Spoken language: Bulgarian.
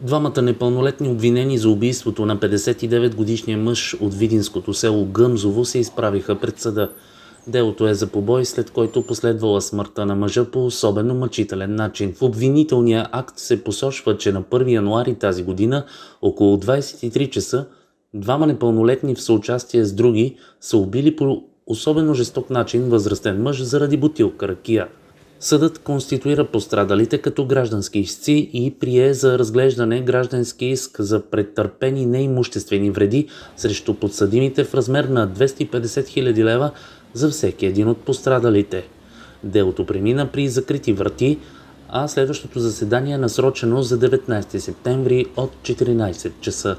Двамата непълнолетни обвинени за убийството на 59-годишния мъж от Видинското село Гъмзово се изправиха пред съда. Делото е за побой, след който последвала смъртта на мъжа по особено мъчителен начин. В обвинителния акт се посочва, че на 1 януари тази година, около 23 часа, двама непълнолетни в съучастие с други са убили по особено жесток начин възрастен мъж заради бутилка ракия. Съдът конституира пострадалите като граждански истци и прие за разглеждане граждански иск за претърпени неимуществени вреди срещу подсъдимите в размер на 250 000 лева за всеки един от пострадалите. Делото премина при закрити врати, а следващото заседание е насрочено за 19 септември от 14 часа.